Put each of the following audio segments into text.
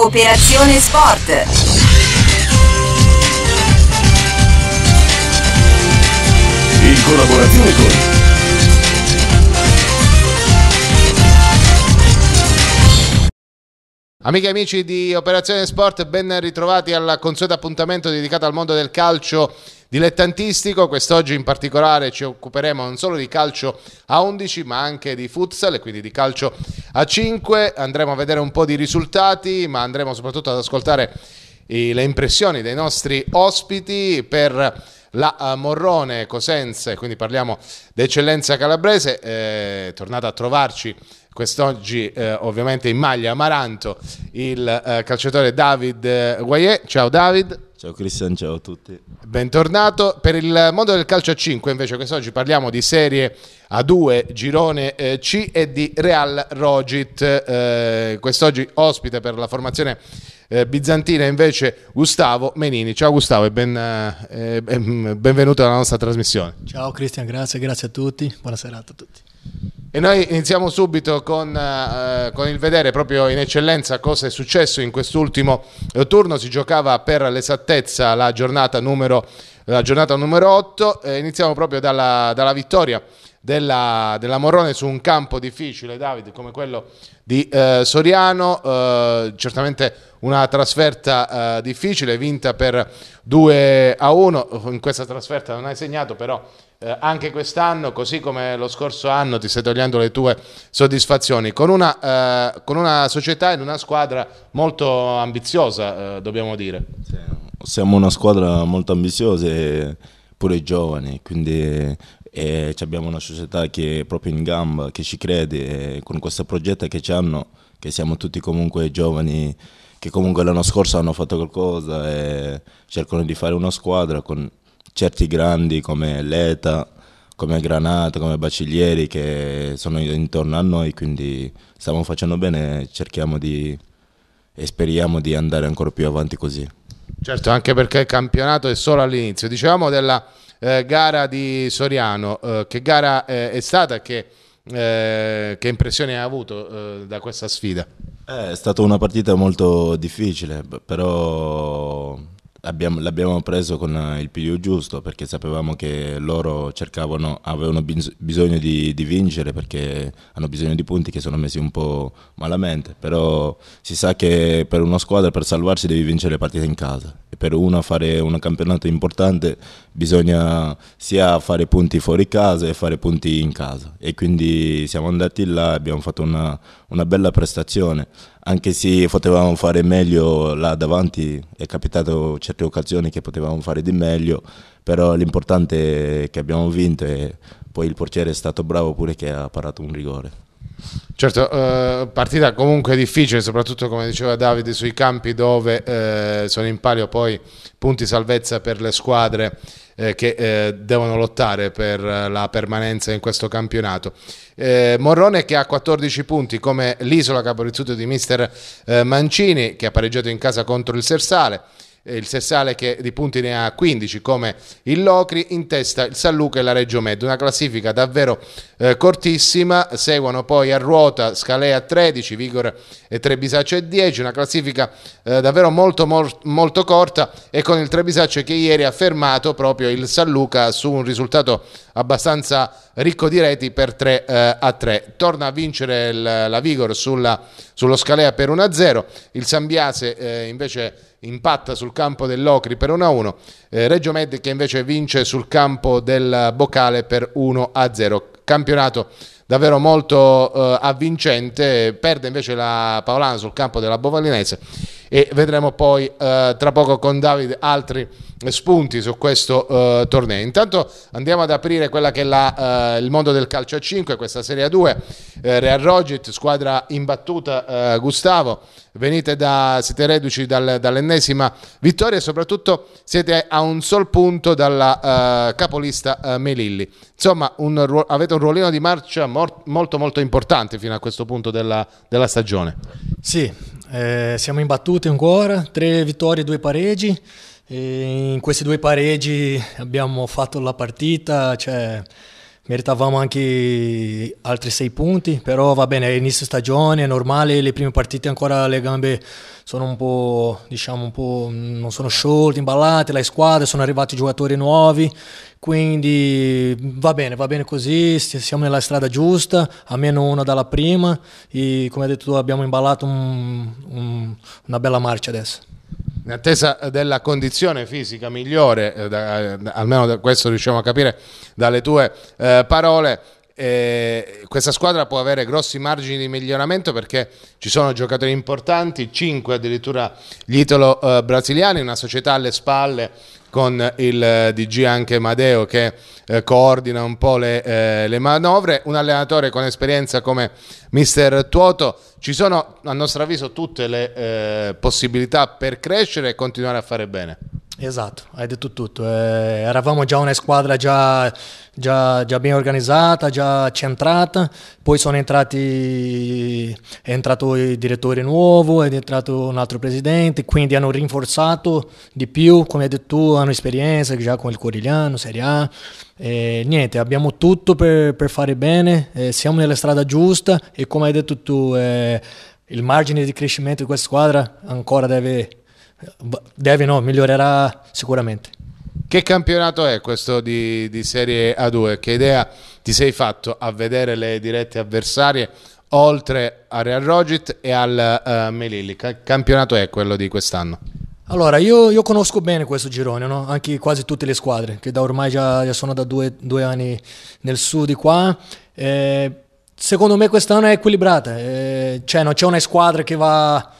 Operazione Sport. In collaborazione con Amiche e amici di Operazione Sport, ben ritrovati al consueto appuntamento dedicato al mondo del calcio dilettantistico. Quest'oggi in particolare ci occuperemo non solo di calcio a 11, ma anche di futsal e quindi di calcio a 5. Andremo a vedere un po' di risultati, ma andremo soprattutto ad ascoltare eh, le impressioni dei nostri ospiti per la eh, Morrone Cosenza, e quindi parliamo d'eccellenza calabrese, eh, tornata a trovarci quest'oggi eh, ovviamente in maglia Amaranto, il eh, calciatore David eh, Guayet. Ciao David. Ciao Cristian, ciao a tutti. Bentornato. Per il mondo del calcio a 5 invece quest'oggi parliamo di serie A2, girone eh, C e di Real Rogit. Eh, quest'oggi ospite per la formazione eh, bizantina invece Gustavo Menini. Ciao Gustavo e ben, eh, mm, benvenuto alla nostra trasmissione. Ciao Cristian, grazie, grazie a tutti. Buona serata a tutti. E noi iniziamo subito con, eh, con, il vedere proprio in eccellenza cosa è successo in quest'ultimo eh, turno. Si giocava per l'esattezza la giornata numero, la giornata numero 8. Eh, iniziamo proprio dalla, dalla vittoria della, della Morrone su un campo difficile, Davide, come quello di eh, Soriano, eh, certamente una trasferta eh, difficile, vinta per 2 a 1, in questa trasferta non hai segnato però eh, anche quest'anno, così come lo scorso anno, ti stai togliendo le tue soddisfazioni con una, eh, con una società ed una squadra molto ambiziosa, eh, dobbiamo dire. siamo una squadra molto ambiziosa e pure giovani, quindi e abbiamo una società che è proprio in gamba, che ci crede e con questo progetto che ci hanno, che siamo tutti comunque giovani che comunque l'anno scorso hanno fatto qualcosa e cercano di fare una squadra con certi grandi come Leta, come Granata, come Baciglieri che sono intorno a noi, quindi stiamo facendo bene, cerchiamo di e speriamo di andare ancora più avanti così. Certo, anche perché il campionato è solo all'inizio, diciamo della eh, gara di Soriano, eh, che gara eh, è stata che, eh, che impressione ha avuto eh, da questa sfida? È stata una partita molto difficile, però Abbiamo, l'abbiamo preso con eh, il piglio giusto perché sapevamo che loro cercavano, avevano bisogno di, di, vincere perché hanno bisogno di punti che sono messi un po' malamente, però si sa che per una squadra per salvarsi devi vincere le partite in casa e per una fare un campionato importante bisogna sia fare punti fuori casa e fare punti in casa e quindi siamo andati là, abbiamo fatto una, una bella prestazione, anche se potevamo fare meglio là davanti, è capitato certe occasioni che potevamo fare di meglio, però l'importante è che abbiamo vinto e poi il portiere è stato bravo pure che ha parato un rigore. Certo, eh, partita comunque difficile, soprattutto come diceva Davide, sui campi dove eh, sono in palio poi punti salvezza per le squadre eh, che eh, devono lottare per la permanenza in questo campionato. Eh, Morrone che ha 14 punti come l'isola caporizzuto di mister eh, Mancini che ha pareggiato in casa contro il Sersale il Sessale che di punti ne ha 15 come il Locri, in testa il San Luca e la Reggio Med, una classifica davvero eh, cortissima, seguono poi a ruota Scalea 13, Vigor e Trebisaccio 10, una classifica eh, davvero molto, molto, molto corta e con il Trebisaccio che ieri ha fermato proprio il San Luca su un risultato abbastanza ricco di reti per 3 eh, a 3. Torna a vincere il, la Vigor sulla, sullo Scalea per 1 a 0, il Sambiase eh, invece impatta sul campo dell'Ocri per 1-1, eh, Reggio Med che invece vince sul campo del Boccale per 1-0. Campionato davvero molto eh, avvincente, perde invece la Paolana sul campo della Bovallinese e vedremo poi eh, tra poco con Davide altri spunti su questo eh, torneo. Intanto andiamo ad aprire quella che è la, eh, il mondo del calcio a 5, questa Serie A2, eh, Real Rogit, squadra imbattuta eh, Gustavo, venite da, siete reduci dal, dall'ennesima vittoria e soprattutto siete a un sol punto dalla eh, capolista Melilli. Insomma un, avete un ruolino di marcia molto molto importante fino a questo punto della, della stagione. Sì, eh, siamo imbattuti ancora, tre vittorie, due pareggi. E in questi due pareggi abbiamo fatto la partita, cioè meritavamo anche altri sei punti, però va bene, è inizio stagione, è normale, le prime partite ancora le gambe sono un po', diciamo, un po', non sono sciolte, imballate, la squadra, sono arrivati giocatori nuovi, quindi va bene, va bene così, siamo nella strada giusta, a meno uno dalla prima e come hai detto abbiamo imballato un, un, una bella marcia adesso in attesa della condizione fisica migliore, eh, da, da, eh, almeno da questo riusciamo a capire dalle tue eh, parole, eh, questa squadra può avere grossi margini di miglioramento perché ci sono giocatori importanti, 5 addirittura gli italo-brasiliani, eh, una società alle spalle con il eh, DG anche Madeo che eh, coordina un po' le, eh, le, manovre, un allenatore con esperienza come mister Tuoto, ci sono a nostro avviso tutte le eh, possibilità per crescere e continuare a fare bene. Esatto, hai detto tutto. Eh, eravamo già una squadra già, già, già, ben organizzata, già centrata, poi sono entrati, è entrato il direttore nuovo, è entrato un altro presidente, quindi hanno rinforzato di più, come hai detto tu, hanno esperienza già con il Corigliano, Serie A. Eh, niente, abbiamo tutto per, per fare bene, eh, siamo nella strada giusta e come hai detto tu, eh, il margine di crescimento di questa squadra ancora deve Boh, deve no, migliorerà sicuramente. Che campionato è questo di, di Serie A2? Che idea ti sei fatto a vedere le dirette avversarie oltre a Real Rogit e al uh, Melilli? Che campionato è quello di quest'anno? Allora, io, io, conosco bene questo girone, no? anche quasi tutte le squadre, che da ormai già, già sono da due, due, anni nel sud di qua. Eh, secondo me quest'anno è equilibrata, eh, cioè non c'è una squadra che va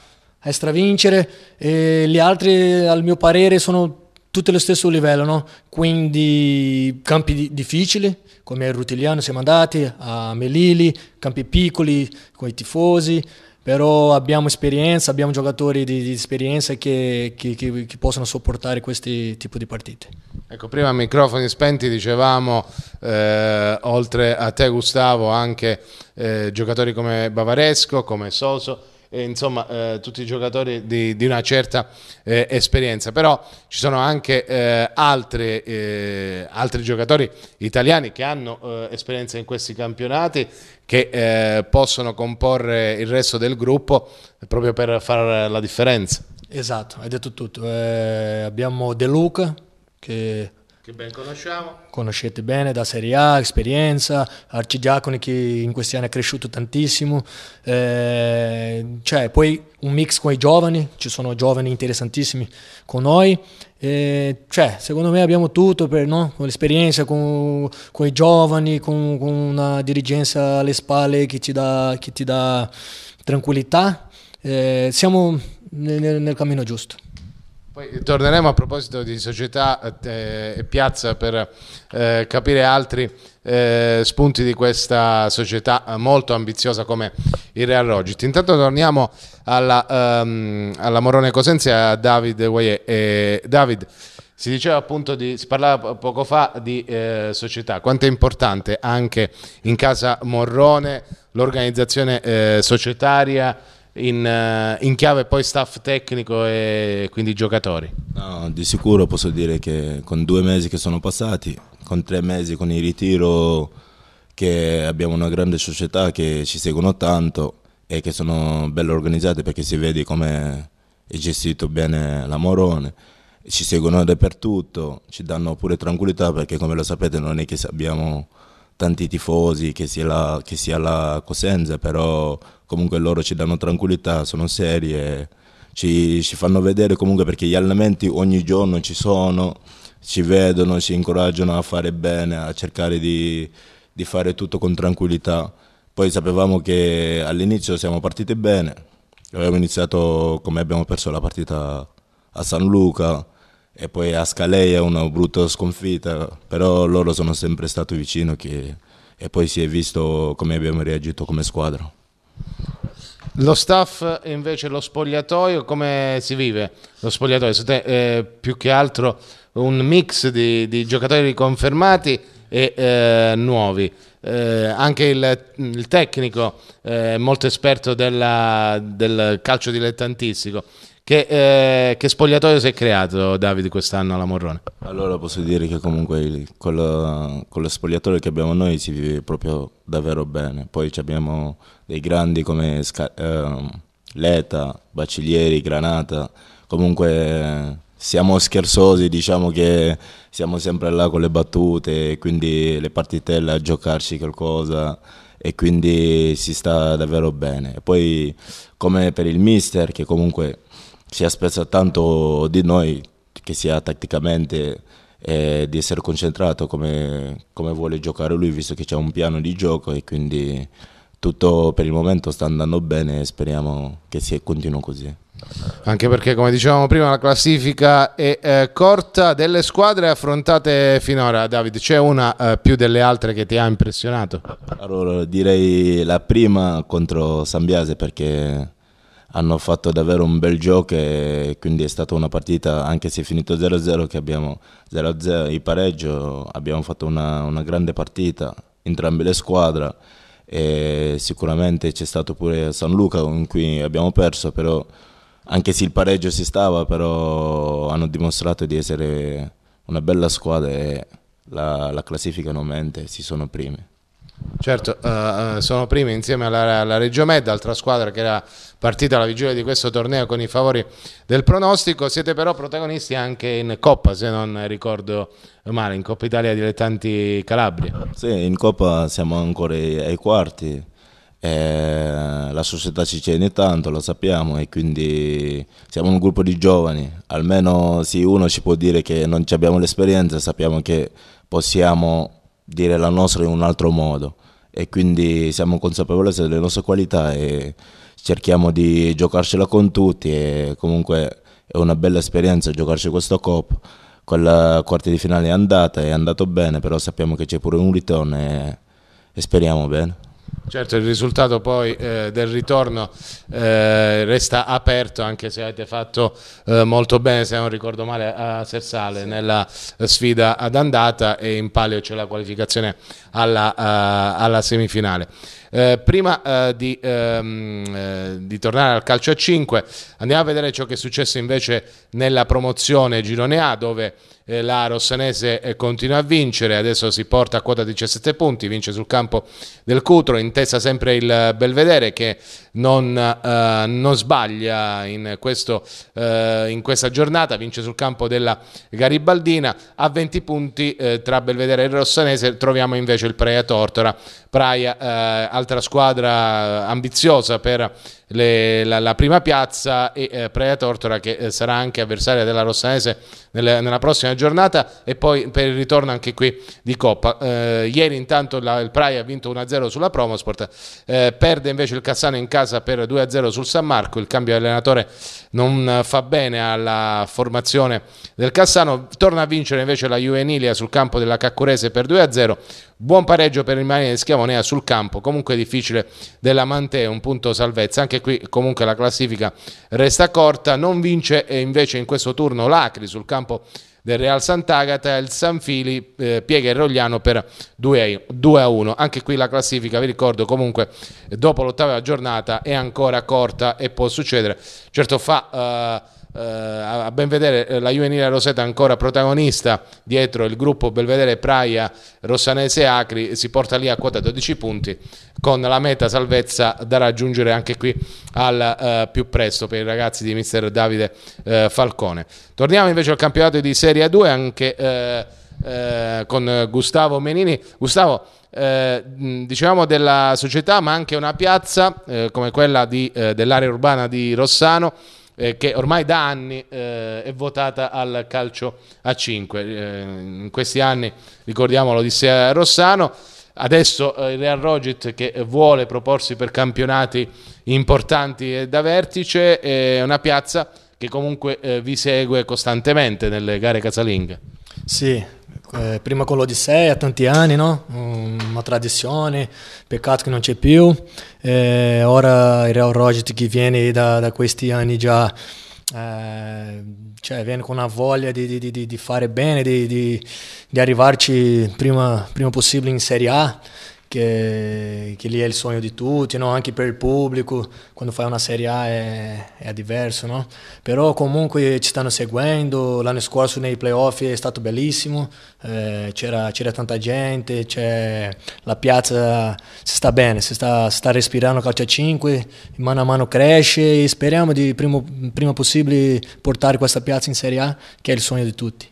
a stravincere e gli altri al mio parere sono tutti allo stesso livello, no? quindi campi difficili come il Rutiliano siamo andati, a Melilli, campi piccoli con i tifosi, però abbiamo esperienza, abbiamo giocatori di, di esperienza che, che, che, che, possono sopportare questi tipi di partite. Ecco, prima microfoni spenti dicevamo, eh, oltre a te Gustavo, anche eh, giocatori come Bavaresco, come Soso, eh, insomma eh, tutti i giocatori di, di una certa eh, esperienza, però ci sono anche eh, altri, eh, altri giocatori italiani che hanno eh, esperienza in questi campionati che possono comporre il resto del gruppo proprio per fare la differenza. Esatto, hai detto tutto. abbiamo De Luca che che ben conosciamo. Conoscete bene da Serie A, esperienza, Arcidiaconi che in questi anni è cresciuto tantissimo. Eh, cioè, poi un mix con i giovani, ci sono giovani interessantissimi con noi. Eh, cioè, secondo me abbiamo tutto per, no? con l'esperienza, con, con, i giovani, con, con, una dirigenza alle spalle che ti dà, che ti dà tranquillità. Eh, siamo nel, nel cammino giusto. Poi torneremo a proposito di società eh, e piazza per eh, capire altri eh, spunti di questa società molto ambiziosa come il Real Rogit. Intanto torniamo alla, ehm, alla Morone Cosenzi a David Guayé. David, si diceva appunto di, si parlava poco fa di eh, società, quanto è importante anche in casa Morrone l'organizzazione eh, societaria in, eh, in, chiave poi staff tecnico e quindi giocatori? No, di sicuro posso dire che con due mesi che sono passati, con tre mesi con il ritiro, che abbiamo una grande società che ci seguono tanto e che sono bello organizzate perché si vede come è gestito bene la Morone ci seguono dappertutto, ci danno pure tranquillità perché come lo sapete non è che abbiamo tanti tifosi che sia la, che sia la Cosenza, però comunque loro ci danno tranquillità, sono serie, ci, ci fanno vedere comunque perché gli allenamenti ogni giorno ci sono, ci vedono, ci incoraggiano a fare bene, a cercare di, di fare tutto con tranquillità. Poi sapevamo che all'inizio siamo partiti bene, abbiamo iniziato come abbiamo perso la partita a San Luca e poi a Scaleia una brutta sconfitta, però loro sono sempre stati vicino che, e poi si è visto come abbiamo reagito come squadra. Lo staff invece, lo spogliatoio, come si vive? Lo spogliatoio, siete eh, più che altro un mix di, di giocatori riconfermati e eh, nuovi. Eh, anche il, il tecnico è eh, molto esperto della, del calcio dilettantistico che, eh, che, spogliatoio si è creato Davide quest'anno alla Morrone? Allora posso dire che comunque con, la, con lo spogliatoio che abbiamo noi si vive proprio davvero bene. Poi abbiamo dei grandi come Sca- eh, Leta, Bacilieri, Granata. Comunque siamo scherzosi, diciamo che siamo sempre là con le battute, quindi le partitelle a giocarci qualcosa e quindi si sta davvero bene. Poi come per il mister che comunque si aspetta tanto di noi, che sia tatticamente e eh, di essere concentrato come, come, vuole giocare lui, visto che c'è un piano di gioco e quindi tutto per il momento sta andando bene e speriamo che si continui così. Anche perché, come dicevamo prima, la classifica è eh, corta delle squadre affrontate finora. Davide c'è una eh, più delle altre che ti ha impressionato? Allora, direi la prima contro Sambiase perché hanno fatto davvero un bel gioco e quindi è stata una partita, anche se è finito 0-0, che abbiamo 0-0 il pareggio, abbiamo fatto una, una grande partita, entrambe le squadre. E sicuramente c'è stato pure San Luca con cui abbiamo perso, però anche se il pareggio si stava, però hanno dimostrato di essere una bella squadra e la, la classifica non mente, si sono primi. Certo, uh, sono primi insieme alla, alla Reggio Med, altra squadra che era partita alla vigilia di questo torneo con i favori del pronostico, siete però protagonisti anche in Coppa, se non ricordo male, in Coppa Italia Dilettanti Calabria. Sì, in Coppa siamo ancora ai quarti, eh, la società ci tiene tanto, lo sappiamo, e quindi siamo un gruppo di giovani, almeno sì, uno ci può dire che non abbiamo l'esperienza, sappiamo che possiamo dire la nostra in un altro modo e quindi siamo consapevoli delle nostre qualità e cerchiamo di giocarcela con tutti e comunque è una bella esperienza giocarci questo cop quella quarta di finale è andata, è andato bene però sappiamo che c'è pure un ritorno e, e speriamo bene Certo, il risultato poi eh, del ritorno eh, resta aperto anche se avete fatto eh, molto bene, se non ricordo male, a Sersale sì. nella sfida ad andata e in palio c'è la qualificazione alla, uh, alla semifinale. Eh, prima eh, di, ehm, eh, di, tornare al calcio a 5, andiamo a vedere ciò che è successo invece nella promozione Girone A, dove eh, la Rossanese continua a vincere, adesso si porta a quota 17 punti, vince sul campo del Cutro, intesa sempre il Belvedere che non, eh, non sbaglia in, questo, eh, in, questa giornata, vince sul campo della Garibaldina, a 20 punti eh, tra Belvedere e Rossanese troviamo invece il Praia Tortora, Praia eh, altra squadra ambiziosa per le, la, la, prima piazza e eh, Praia Tortora che eh, sarà anche avversaria della Rossanese nella, nella prossima giornata e poi per il ritorno anche qui di Coppa. Eh, ieri intanto la, il Praia ha vinto 1-0 sulla Promosport, eh, perde invece il Cassano in casa per 2-0 sul San Marco, il cambio di allenatore non eh, fa bene alla formazione del Cassano, torna a vincere invece la Juvenilia sul campo della Caccurese per 2-0, Buon pareggio per il Marina di Schiavonea sul campo, comunque difficile della Mantè, un punto salvezza. Anche qui comunque la classifica resta corta, non vince invece in questo turno l'Acri sul campo del Real Sant'Agata, il Sanfili eh, piega il Rogliano per 2 a 1. Anche qui la classifica, vi ricordo comunque, dopo l'ottava giornata è ancora corta e può succedere. Certo fa... Eh, eh, a ben vedere eh, la Juvenile Rosetta ancora protagonista dietro il gruppo Belvedere Praia Rossanese Acri si porta lì a quota 12 punti con la meta salvezza da raggiungere anche qui al eh, più presto per i ragazzi di mister Davide eh, Falcone torniamo invece al campionato di Serie 2 anche eh, eh, con Gustavo Menini Gustavo eh, diciamo della società ma anche una piazza eh, come quella eh, dell'area urbana di Rossano eh, che ormai da anni eh, è votata al calcio a 5. Eh, in questi anni, ricordiamo l'Odissea Rossano. Adesso eh, il Real Rogit che vuole proporsi per campionati importanti da vertice è una piazza che comunque eh, vi segue costantemente nelle gare casalinghe. Sì, eh, prima con l'Odissea, tanti anni, no? Mm, una tradizione, peccato che non c'è più. Eh, ora il Real Roget che viene da, da, questi anni già, eh, cioè viene con una voglia di, di, di, di fare bene, di, arrivarci prima, prima possibile in Serie A che, che lì è il sogno di tutti, no? anche per il pubblico, quando fai una Serie A è, è diverso, no? però comunque ci stanno seguendo, l'anno scorso nei playoff è stato bellissimo, eh, c'era, tanta gente, la piazza si sta bene, si sta, si sta respirando calcio a 5, mano a mano cresce e speriamo di prima possibile portare questa piazza in Serie A che è il sogno di tutti.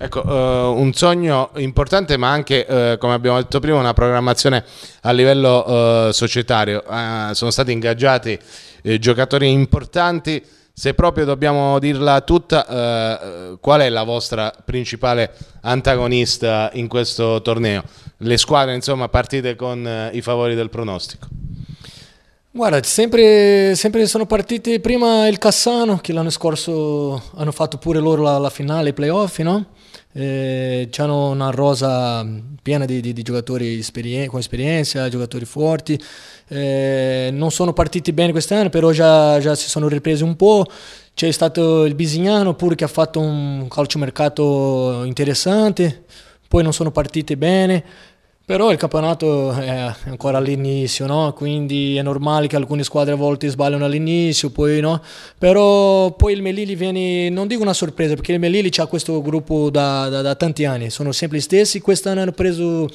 Ecco, uh, un sogno importante, ma anche, uh, come abbiamo detto prima, una programmazione a livello uh, societario. sono stati ingaggiati giocatori importanti. Se proprio dobbiamo dirla tutta, qual è la vostra principale antagonista in questo torneo? Le squadre, insomma, partite con i favori del pronostico. Guarda, sempre, sempre, sono partiti prima il Cassano, che l'anno scorso hanno fatto pure loro la, la finale, i playoff, no? Eh, hanno una rosa piena di, di, di giocatori esperien- con esperienza, giocatori forti, eh, non sono partiti bene quest'anno, però già, già si sono ripresi un po'. C'è stato il Bisignano pure che ha fatto un calcio mercato interessante, poi non sono partite bene. Però il campionato è ancora all'inizio, no? quindi è normale che alcune squadre a volte sbagliano all'inizio, poi no? Però poi il Melilli viene, non dico una sorpresa, perché il Melilli ha questo gruppo da, da, da, tanti anni, sono sempre gli stessi, quest'anno hanno preso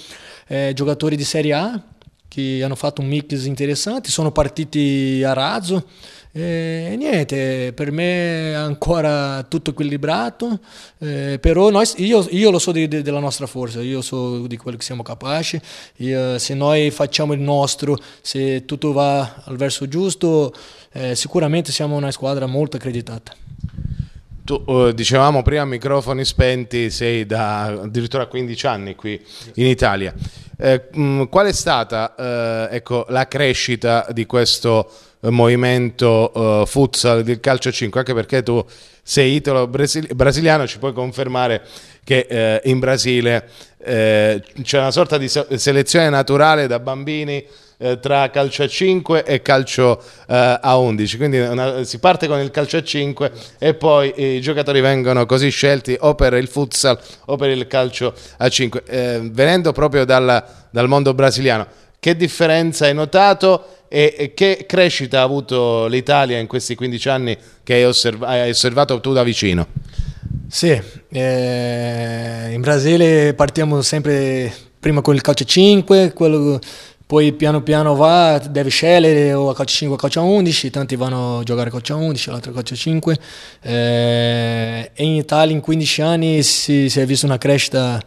eh, giocatori di Serie A che hanno fatto un mix interessante, sono partiti a razzo, e niente, per me è ancora tutto equilibrato, eh, però noi, io, io, lo so di, di, della nostra forza, io so di quello che siamo capaci, io, se noi facciamo il nostro, se tutto va al verso giusto, eh, sicuramente siamo una squadra molto accreditata. Tu, uh, dicevamo prima microfoni spenti, sei da addirittura 15 anni qui in Italia. Eh, mh, mm, qual è stata eh, ecco, la crescita di questo movimento uh, futsal del calcio 5, anche perché tu sei italo-brasiliano, ci puoi confermare che uh, in Brasile uh, c'è una sorta di selezione naturale da bambini tra calcio a 5 e calcio a 11, quindi una, si parte con il calcio a 5 e poi i giocatori vengono così scelti o per il futsal o per il calcio a 5. venendo proprio dalla, dal mondo brasiliano, che differenza hai notato? E che crescita ha avuto l'Italia in questi 15 anni che hai, osserv hai osservato tu da vicino? Sì, eh, in Brasile partiamo sempre prima con il calcio 5, quello, poi piano piano va, devi scegliere o a calcio 5 o a calcio 11, tanti vanno a giocare a calcio 11, l'altro a calcio 5. Eh, in Italia in 15 anni si, si è vista una crescita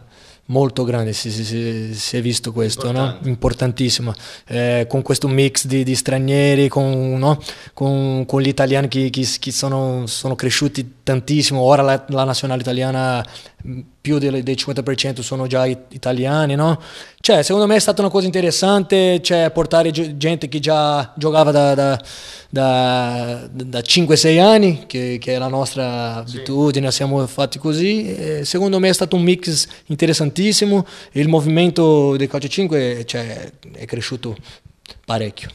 molto grande, si, si, si è visto questo, no? importantissimo, eh, con questo mix di, di stranieri, con, no? con, con, gli italiani che, che, che sono, sono, cresciuti tantissimo, ora la, la nazionale italiana più del, del 50% sono già italiani, no? Cioè, secondo me è stata una cosa interessante, cioè portare gente che già giocava da, da, da, da 5-6 anni, che, che, è la nostra sì. abitudine, siamo fatti così. E secondo me è stato un mix interessantissimo il movimento del calcio 5 cioè, è cresciuto parecchio.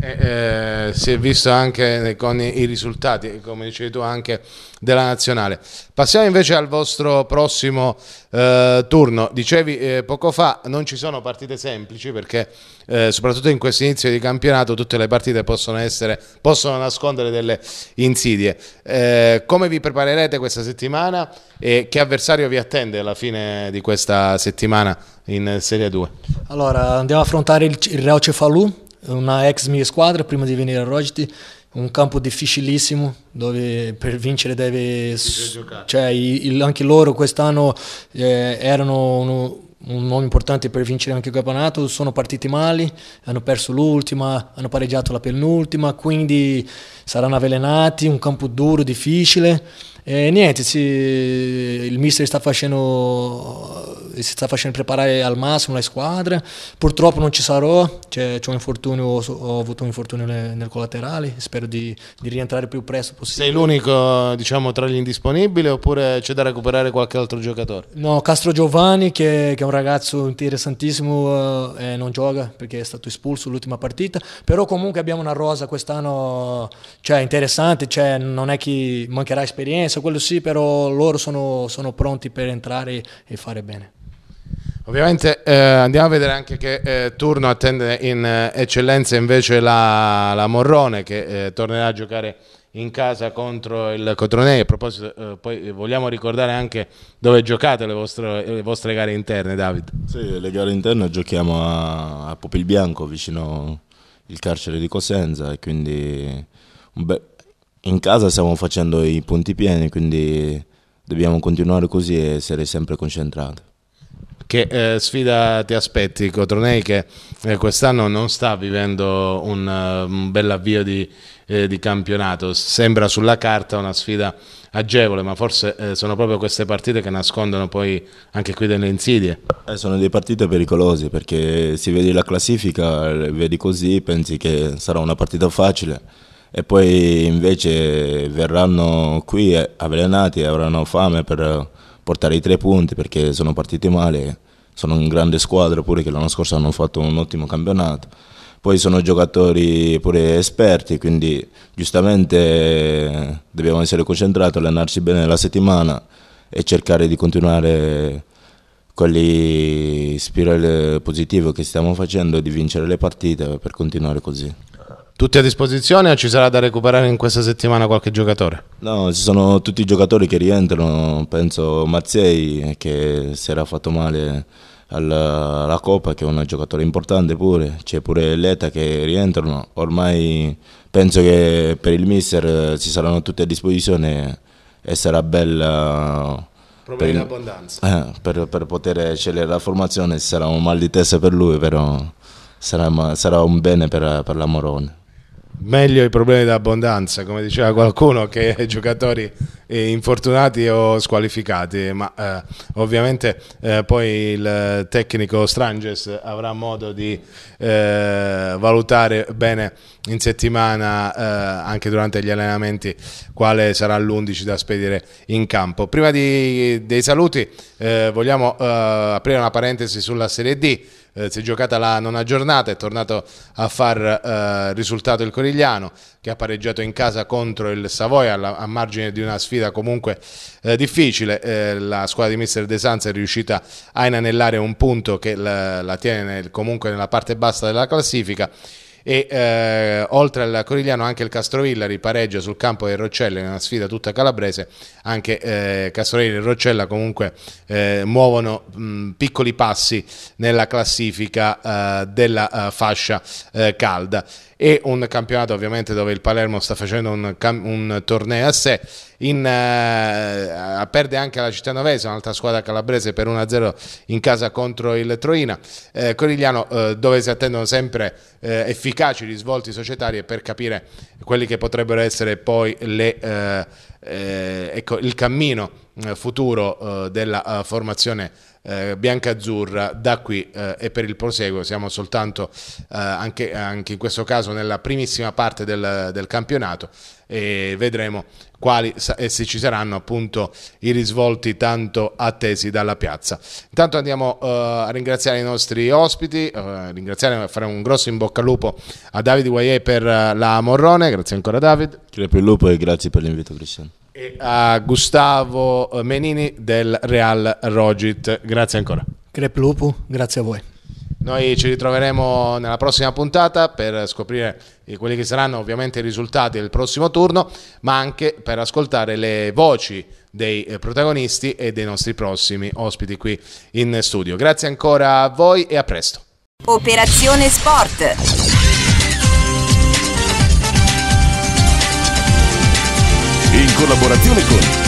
Eh, si è visto anche con i risultati, come dicevi tu, anche della nazionale. Passiamo invece al vostro prossimo eh, turno. Dicevi eh, poco fa, non ci sono partite semplici perché eh, soprattutto in questo inizio di campionato tutte le partite possono, essere, possono nascondere delle insidie. Eh, come vi preparerete questa settimana e che avversario vi attende alla fine di questa settimana in Serie 2? Allora, andiamo a affrontare il, il Real Cefalù una ex mia squadra prima di venire a Rogiti, un campo difficilissimo dove per vincere deve... Cioè, il, anche loro quest'anno eh, erano uno, un nome importante per vincere anche il campionato, sono partiti male, hanno perso l'ultima, hanno pareggiato la penultima, quindi saranno avvelenati, un campo duro, difficile. E niente, si, il mister sta facendo si sta facendo preparare al massimo la squadra. Purtroppo non ci sarò, c'è, un infortunio, ho avuto un infortunio nel, nel collaterale, spero di, di, rientrare più presto possibile. Sei l'unico diciamo, tra gli indisponibili oppure c'è da recuperare qualche altro giocatore? No, Castro Giovanni che, che è un ragazzo interessantissimo eh, non gioca perché è stato espulso l'ultima partita, però comunque abbiamo una rosa quest'anno cioè, interessante, cioè, non è che mancherà esperienza, quello sì, però loro sono, sono pronti per entrare e fare bene. Ovviamente eh, andiamo a vedere anche che eh, turno attende in eh, eccellenza invece la, la Morrone che eh, tornerà a giocare in casa contro il Cotronei. A proposito, eh, poi vogliamo ricordare anche dove giocate le vostre, le vostre gare interne, David. Sì, le gare interne giochiamo a, a Popilbianco vicino al carcere di Cosenza e quindi beh, in casa stiamo facendo i punti pieni, quindi dobbiamo continuare così e essere sempre concentrati. Che eh, sfida ti aspetti? Cotronei che eh, quest'anno non sta vivendo un, eh, un bel avvio di, eh, di, campionato, sembra sulla carta una sfida agevole, ma forse eh, sono proprio queste partite che nascondono poi anche qui delle insidie. Eh, sono delle partite pericolose perché si vedi la classifica, vedi così, pensi che sarà una partita facile e poi invece verranno qui avvelenati, e avranno fame per portare i tre punti perché sono partiti male, sono un grande squadra pure che l'anno scorso hanno fatto un ottimo campionato. Poi sono giocatori pure esperti, quindi giustamente dobbiamo essere concentrati, allenarci bene la settimana e cercare di continuare con le spirale positive che stiamo facendo, di vincere le partite per continuare così. Tutti a disposizione o ci sarà da recuperare in questa settimana qualche giocatore? No, ci sono tutti i giocatori che rientrano, penso Mazzei che si era fatto male alla, alla Coppa che è un giocatore importante pure, c'è pure Leta che rientrano, ormai penso che per il mister ci saranno tutti a disposizione e sarà bella... Proprio per, in abbondanza. Eh, per, per poter scegliere la formazione sarà un mal di testa per lui però... Sarà, sarà, un bene per, per la Morone meglio i problemi d'abbondanza, come diceva qualcuno, che i giocatori infortunati o squalificati, ma eh, ovviamente eh, poi il tecnico Stranges avrà modo di eh, valutare bene in settimana, eh, anche durante gli allenamenti, quale sarà l'11 da spedire in campo. Prima di, dei saluti eh, vogliamo eh, aprire una parentesi sulla Serie D si è giocata la nona giornata, è tornato a far eh, risultato il Corigliano che ha pareggiato in casa contro il Savoia a margine di una sfida sfida comunque eh, difficile, eh, la squadra di Mister De Sanz è riuscita a inanellare un punto che la, la tiene nel, comunque nella parte bassa della classifica e eh, oltre al Corigliano anche il Castrovillari ripareggia sul campo del Roccella in una sfida tutta calabrese anche eh, Castrovillari e Roccella comunque eh, muovono mh, piccoli passi nella classifica eh, della eh, fascia eh, calda e un campionato ovviamente dove il Palermo sta facendo un, un torneo a sé. In, uh, perde anche la città Cittanovese, un'altra squadra calabrese per 1-0 in casa contro il Troina. Eh, Corigliano eh, dove si attendono sempre eh, efficaci risvolti societari per capire quelli che potrebbero essere poi le, eh, eh, ecco, il cammino eh, futuro eh, della eh, formazione bianca-azzurra da qui e per il proseguo siamo soltanto anche, in questo caso nella primissima parte del, campionato e vedremo quali e se ci saranno appunto i risvolti tanto attesi dalla piazza. Intanto andiamo a ringraziare i nostri ospiti, eh, ringraziare fare un grosso in bocca al lupo a Davide Guayé per la Morrone, grazie ancora David. Crepe il lupo e grazie per l'invito Cristiano e a Gustavo eh, Menini del Real Rogit. Grazie ancora. Creplupu, grazie a voi. Noi ci ritroveremo nella prossima puntata per scoprire eh, quelli che saranno ovviamente i risultati del prossimo turno, ma anche per ascoltare le voci dei eh, protagonisti e dei nostri prossimi ospiti qui in studio. Grazie ancora a voi e a presto. Operazione Sport. collaborazione con